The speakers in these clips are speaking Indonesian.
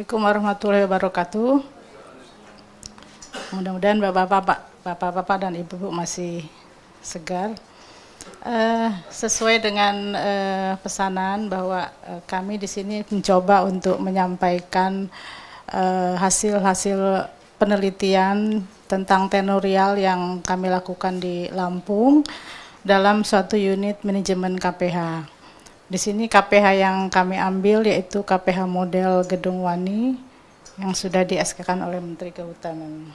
Assalamualaikum warahmatullahi wabarakatuh. Mudah-mudahan bapak-bapak, bapak-bapak dan ibu-ibu masih segar. Uh, sesuai dengan uh, pesanan bahwa uh, kami di sini mencoba untuk menyampaikan hasil-hasil uh, hasil -hasil penelitian tentang tenorial yang kami lakukan di Lampung dalam suatu unit manajemen KPH. Di sini KPH yang kami ambil yaitu KPH model Gedung Wani yang sudah di SK-kan oleh Menteri Kehutanan.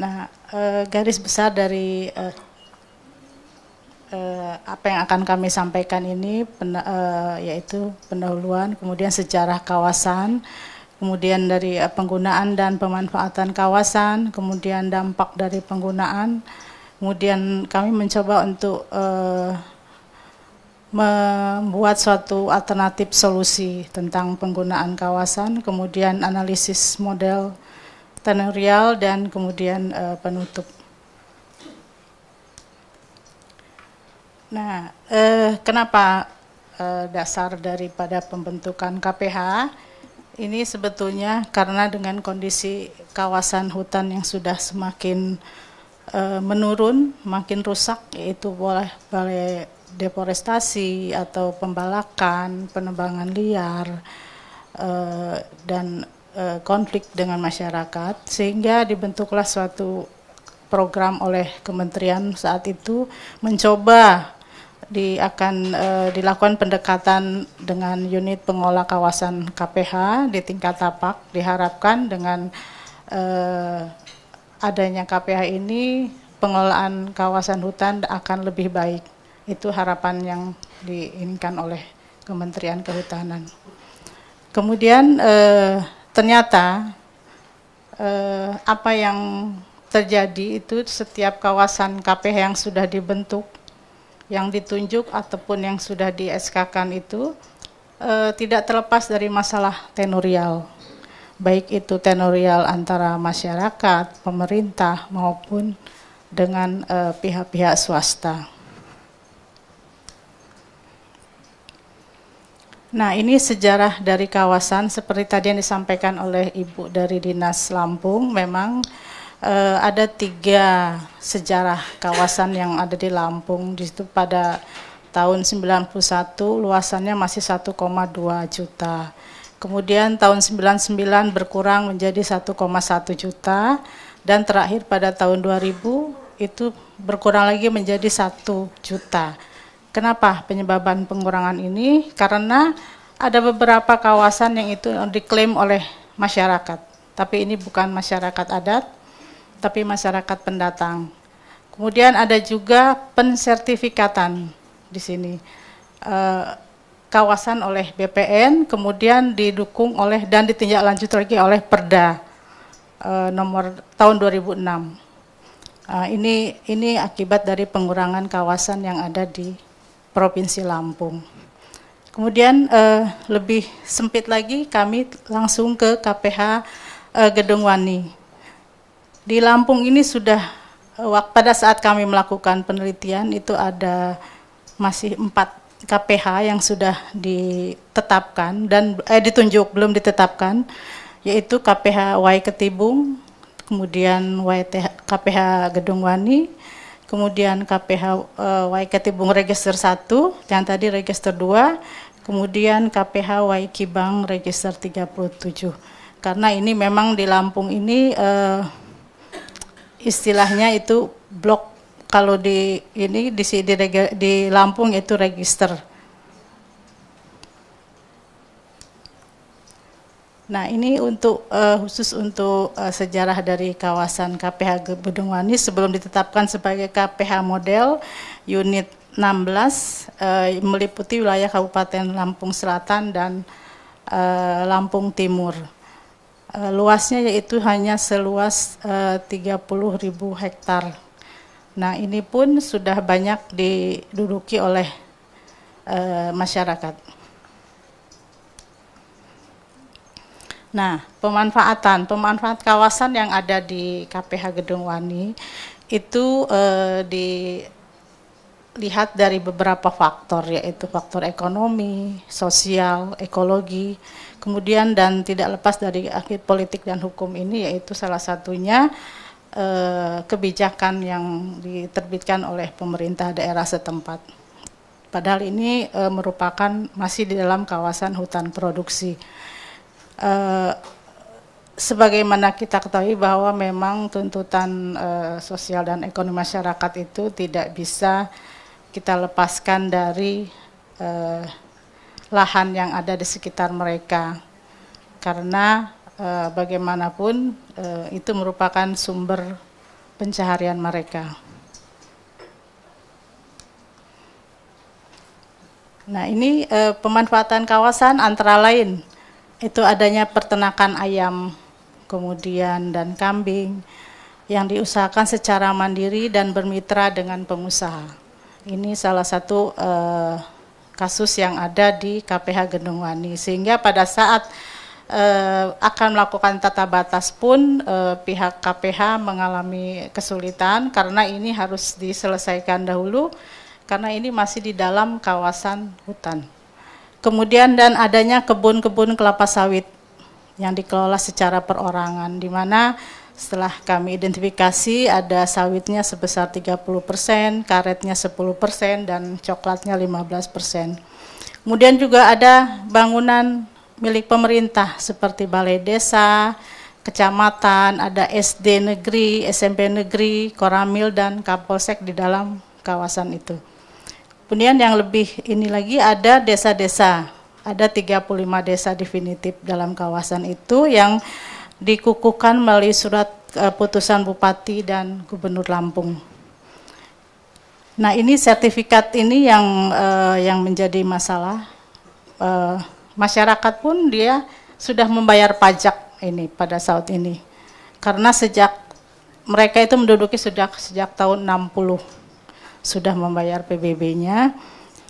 Nah, e, garis besar dari e, e, apa yang akan kami sampaikan ini pen, e, yaitu pendahuluan, kemudian sejarah kawasan, kemudian dari penggunaan dan pemanfaatan kawasan, kemudian dampak dari penggunaan, kemudian kami mencoba untuk e, membuat suatu alternatif solusi tentang penggunaan kawasan, kemudian analisis model tenorial dan kemudian uh, penutup. Nah, eh, kenapa eh, dasar daripada pembentukan KPH ini sebetulnya karena dengan kondisi kawasan hutan yang sudah semakin menurun, makin rusak, yaitu boleh boleh deforestasi atau pembalakan, penebangan liar eh, dan eh, konflik dengan masyarakat sehingga dibentuklah suatu program oleh kementerian saat itu mencoba di akan e, dilakukan pendekatan dengan unit pengelola kawasan KPH di tingkat tapak diharapkan dengan e, adanya KPH ini pengelolaan kawasan hutan akan lebih baik. Itu harapan yang diinginkan oleh Kementerian Kehutanan. Kemudian eh, ternyata eh, apa yang terjadi itu setiap kawasan KPH yang sudah dibentuk, yang ditunjuk ataupun yang sudah di SK-kan itu eh, tidak terlepas dari masalah tenorial, Baik itu tenorial antara masyarakat, pemerintah maupun dengan eh, pihak-pihak eh, swasta. Nah, ini sejarah dari kawasan seperti tadi yang disampaikan oleh Ibu dari Dinas Lampung memang e, ada tiga sejarah kawasan yang ada di Lampung di situ pada tahun 91 luasannya masih 1,2 juta. Kemudian tahun 99 berkurang menjadi 1,1 juta dan terakhir pada tahun 2000 itu berkurang lagi menjadi 1 juta. Kenapa penyebaban pengurangan ini? Karena ada beberapa kawasan yang itu diklaim oleh masyarakat, tapi ini bukan masyarakat adat, tapi masyarakat pendatang. Kemudian ada juga pensertifikatan di sini. E, kawasan oleh BPN, kemudian didukung oleh dan lanjut lagi oleh Perda e, nomor tahun 2006. E, eh, ini ini akibat dari pengurangan kawasan yang ada di Provinsi Lampung. Kemudian eh, lebih sempit lagi kami langsung ke KPH eh, Gedung Wani. Di Lampung ini sudah eh, pada saat kami melakukan penelitian itu ada masih empat KPH yang sudah ditetapkan dan eh, ditunjuk belum ditetapkan yaitu KPH Wai Ketibung, kemudian YTH, KPH Gedung Wani, kemudian KPH eh, Waikati Bung Register 1, yang tadi Register 2, kemudian KPH Waikibang Register 37. Karena ini memang di Lampung ini uh, istilahnya itu blok kalau di ini di di, di Lampung itu register. Nah ini untuk uh, khusus untuk uh, sejarah dari kawasan KPH Gedung Wani sebelum ditetapkan sebagai KPH model unit 16 uh, eh, meliputi wilayah Kabupaten Lampung Selatan dan uh, Lampung Timur. Uh, luasnya yaitu hanya seluas uh, 30.000 hektar. Nah ini pun sudah banyak diduduki oleh uh, masyarakat. Nah, pemanfaatan, pemanfaat kawasan yang ada di KPH Gedung Wani itu eh, dilihat dari beberapa faktor, yaitu faktor ekonomi, sosial, ekologi, kemudian dan tidak lepas dari akhir politik dan hukum ini, yaitu salah satunya eh, kebijakan yang diterbitkan oleh pemerintah daerah setempat. Padahal ini eh, merupakan masih di dalam kawasan hutan produksi Eh, sebagaimana kita ketahui bahwa memang tuntutan uh, sosial dan ekonomi masyarakat itu tidak bisa kita lepaskan dari uh, lahan yang ada di sekitar mereka karena uh, bagaimanapun uh, itu merupakan sumber pencaharian mereka. Nah ini uh, pemanfaatan kawasan antara lain itu adanya pertenakan ayam, kemudian dan kambing yang diusahakan secara mandiri dan bermitra dengan pengusaha. Ini salah satu eh, kasus yang ada di KPH Gedung Wani, sehingga pada saat eh, akan melakukan tata batas pun eh, pihak KPH mengalami kesulitan karena ini harus diselesaikan dahulu karena ini masih di dalam kawasan hutan. Kemudian dan adanya kebun-kebun kelapa sawit yang dikelola secara perorangan, di mana setelah kami identifikasi ada sawitnya sebesar 30%, karetnya 10%, dan coklatnya 15%. Kemudian juga ada bangunan milik pemerintah seperti balai desa, kecamatan, ada SD negeri, SMP negeri, Koramil, dan Kapolsek di dalam kawasan itu. Kemudian yang lebih ini lagi ada desa-desa. Ada 35 desa definitif dalam kawasan itu yang dikukuhkan melalui surat eh, putusan bupati dan gubernur Lampung. Nah, ini sertifikat ini yang uh, yang menjadi masalah. Uh, masyarakat pun dia sudah membayar pajak ini pada saat ini. Karena sejak mereka itu menduduki sudah sejak tahun 60 sudah membayar PBB-nya.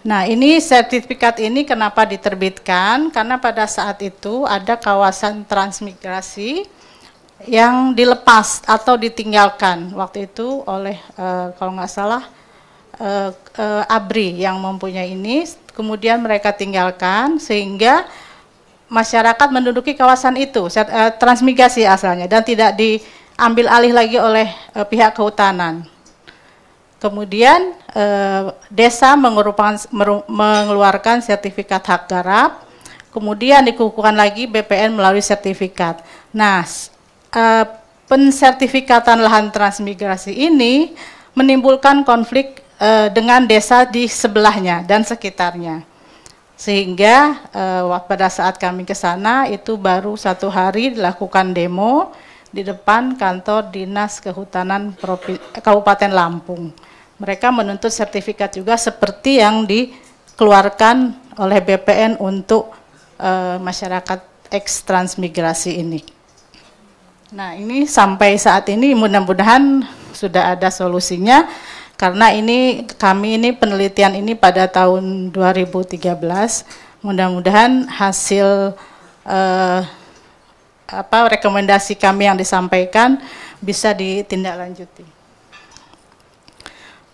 Nah, ini sertifikat ini kenapa diterbitkan? Karena pada saat itu ada kawasan transmigrasi yang dilepas atau ditinggalkan waktu itu oleh e, kalau nggak salah e, e, ABRI yang mempunyai ini. Kemudian mereka tinggalkan sehingga masyarakat menduduki kawasan itu transmigrasi asalnya dan tidak diambil alih lagi oleh pihak kehutanan. Kemudian eh, desa mengeluarkan sertifikat hak garap, kemudian dikukuhkan lagi BPN melalui sertifikat. Nah, pencertifikatan eh, pensertifikatan lahan transmigrasi ini menimbulkan konflik eh, dengan desa di sebelahnya dan sekitarnya. Sehingga pada saat kami ke sana itu baru satu hari dilakukan demo, di depan kantor Dinas Kehutanan Kabupaten Lampung. Mereka menuntut sertifikat juga seperti yang dikeluarkan oleh BPN untuk e, masyarakat ex transmigrasi ini. Nah, ini sampai saat ini mudah-mudahan sudah ada solusinya karena ini kami ini penelitian ini pada tahun 2013. Mudah-mudahan hasil eh, apa rekomendasi kami yang disampaikan bisa ditindaklanjuti.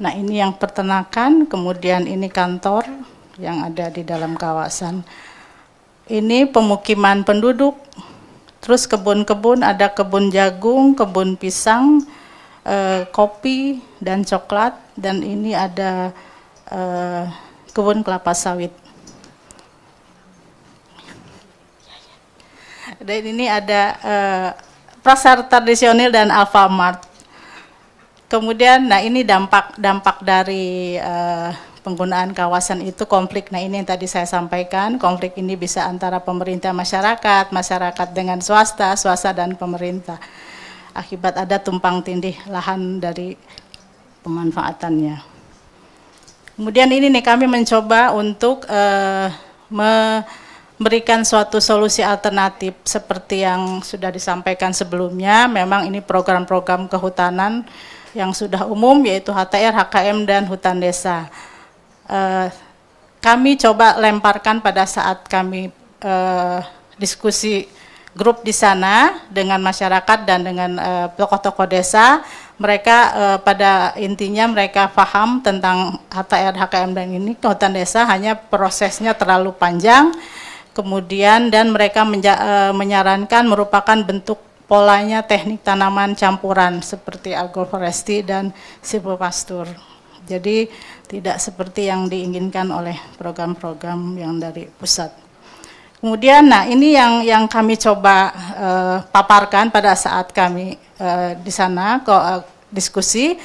Nah, ini yang peternakan, kemudian ini kantor yang ada di dalam kawasan. Ini pemukiman penduduk. Terus kebun-kebun ada kebun jagung, kebun pisang, eh, kopi dan coklat dan ini ada eh, kebun kelapa sawit. Dan ini ada uh, eh, pasar tradisional dan Alfamart. Kemudian, nah ini dampak dampak dari uh, penggunaan kawasan itu konflik. Nah ini yang tadi saya sampaikan, konflik ini bisa antara pemerintah masyarakat, masyarakat dengan swasta, swasta dan pemerintah. Akibat ada tumpang tindih lahan dari pemanfaatannya. Kemudian ini nih kami mencoba untuk uh, me memberikan suatu solusi alternatif seperti yang sudah disampaikan sebelumnya. Memang ini program-program kehutanan yang sudah umum yaitu HTR, HKM dan hutan desa. Eh, kami coba lemparkan pada saat kami eh, diskusi grup di sana dengan masyarakat dan dengan eh, tokoh-tokoh desa. Mereka eh, pada intinya mereka paham tentang HTR, HKM dan ini kehutanan desa hanya prosesnya terlalu panjang kemudian dan mereka menja, e, menyarankan merupakan bentuk polanya teknik tanaman campuran seperti agroforestry dan silvopastur. Jadi tidak seperti yang diinginkan oleh program-program yang dari pusat. Kemudian, nah ini yang yang kami coba uh, paparkan pada saat kami uh, di sana kok uh, e, diskusi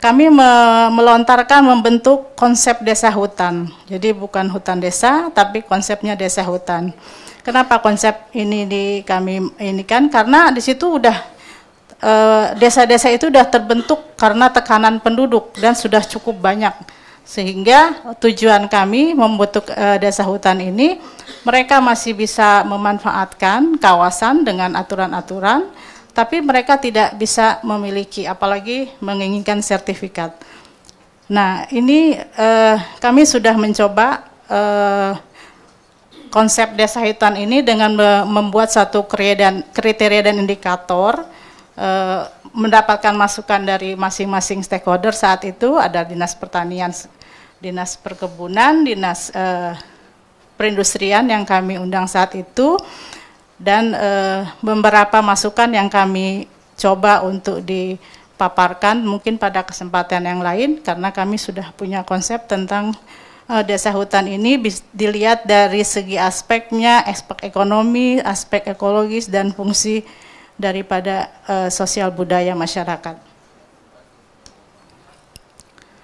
kami me melontarkan membentuk konsep desa hutan. Jadi bukan hutan desa, tapi konsepnya desa hutan. Kenapa konsep ini di kami ini kan? Karena di situ udah eh, desa-desa itu sudah terbentuk karena tekanan penduduk dan sudah cukup banyak. Sehingga tujuan kami membentuk eh, desa hutan ini, mereka masih bisa memanfaatkan kawasan dengan aturan-aturan, tapi mereka tidak bisa memiliki, apalagi menginginkan sertifikat. Nah, ini eh, kami sudah mencoba eh, konsep desa hitam ini dengan membuat satu kriteria dan indikator eh, mendapatkan masukan dari masing-masing stakeholder saat itu ada dinas pertanian, dinas perkebunan, dinas eh, perindustrian yang kami undang saat itu dan e, beberapa masukan yang kami coba untuk dipaparkan mungkin pada kesempatan yang lain karena kami sudah punya konsep tentang e, desa hutan ini dilihat dari segi aspeknya, aspek ekonomi, aspek ekologis dan fungsi daripada e, sosial budaya masyarakat.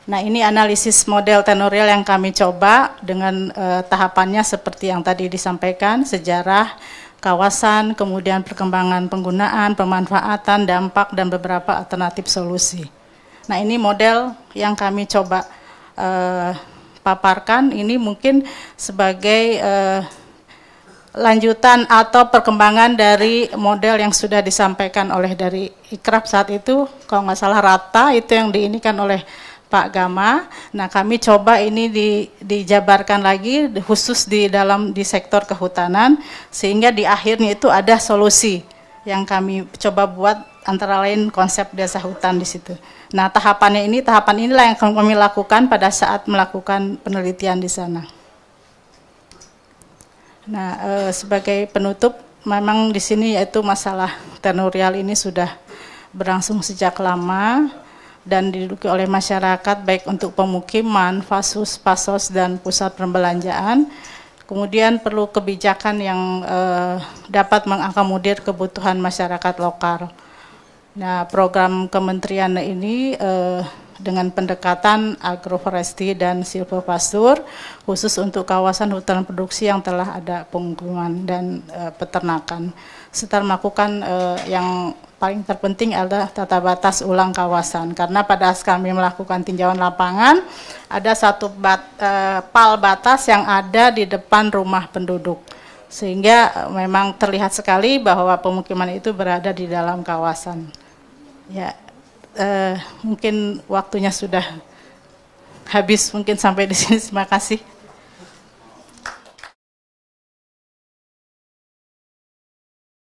Nah, ini analisis model tenorial yang kami coba dengan e, tahapannya seperti yang tadi disampaikan, sejarah, kawasan, kemudian perkembangan penggunaan, pemanfaatan, dampak, dan beberapa alternatif solusi. Nah ini model yang kami coba eh, paparkan, ini mungkin sebagai eh, lanjutan atau perkembangan dari model yang sudah disampaikan oleh dari Ikrab saat itu, kalau nggak salah rata, itu yang diinikan oleh Pak Gama. Nah, kami coba ini di, dijabarkan lagi khusus di dalam di sektor kehutanan sehingga di akhirnya itu ada solusi yang kami coba buat antara lain konsep desa hutan di situ. Nah, tahapannya ini tahapan inilah yang kami lakukan pada saat melakukan penelitian di sana. Nah, e, sebagai penutup memang di sini yaitu masalah tenurial ini sudah berlangsung sejak lama dan diduduki oleh masyarakat baik untuk pemukiman, fasus, pasos dan pusat perbelanjaan. Kemudian perlu kebijakan yang eh, dapat mengakomodir kebutuhan masyarakat lokal. Nah, program kementerian ini eh, dengan pendekatan agroforestry dan silvopastur khusus untuk kawasan hutan produksi yang telah ada pengumuman dan e, peternakan serta melakukan e, yang paling terpenting adalah tata batas ulang kawasan karena pada saat kami melakukan tinjauan lapangan ada satu bat, e, pal batas yang ada di depan rumah penduduk sehingga eh, memang terlihat sekali bahwa pemukiman itu berada di dalam kawasan ya e, mungkin waktunya sudah habis mungkin sampai di sini terima kasih